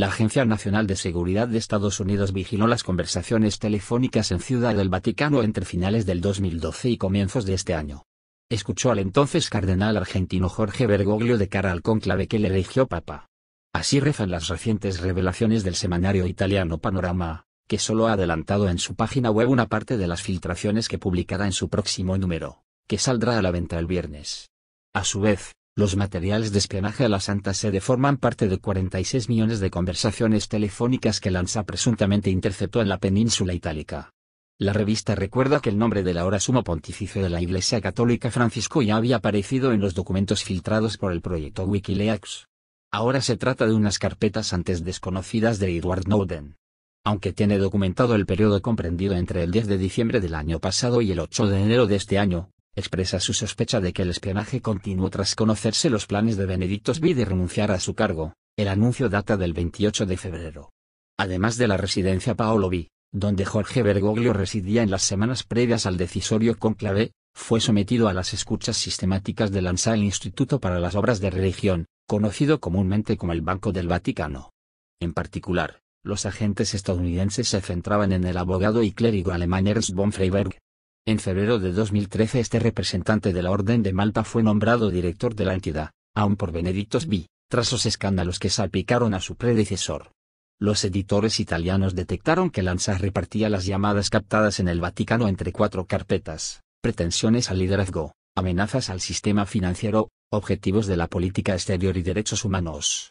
La Agencia Nacional de Seguridad de Estados Unidos vigiló las conversaciones telefónicas en Ciudad del Vaticano entre finales del 2012 y comienzos de este año. Escuchó al entonces cardenal argentino Jorge Bergoglio de cara al conclave que le eligió papa. Así rezan las recientes revelaciones del semanario italiano Panorama, que solo ha adelantado en su página web una parte de las filtraciones que publicará en su próximo número, que saldrá a la venta el viernes. A su vez, los materiales de espionaje a la Santa Sede forman parte de 46 millones de conversaciones telefónicas que Lanza presuntamente interceptó en la península itálica. La revista recuerda que el nombre del ahora sumo pontificio de la Iglesia Católica Francisco ya había aparecido en los documentos filtrados por el proyecto Wikileaks. Ahora se trata de unas carpetas antes desconocidas de Edward Snowden. Aunque tiene documentado el periodo comprendido entre el 10 de diciembre del año pasado y el 8 de enero de este año, expresa su sospecha de que el espionaje continuó tras conocerse los planes de Benedicto V. de renunciar a su cargo, el anuncio data del 28 de febrero. Además de la residencia Paolo V, donde Jorge Bergoglio residía en las semanas previas al decisorio conclave, fue sometido a las escuchas sistemáticas de ANSA el Instituto para las Obras de Religión, conocido comúnmente como el Banco del Vaticano. En particular, los agentes estadounidenses se centraban en el abogado y clérigo alemán Ernst von Freiberg, en febrero de 2013 este representante de la Orden de Malta fue nombrado director de la entidad, aún por benedictos V, tras los escándalos que salpicaron a su predecesor. Los editores italianos detectaron que Lanza repartía las llamadas captadas en el Vaticano entre cuatro carpetas, pretensiones al liderazgo, amenazas al sistema financiero, objetivos de la política exterior y derechos humanos.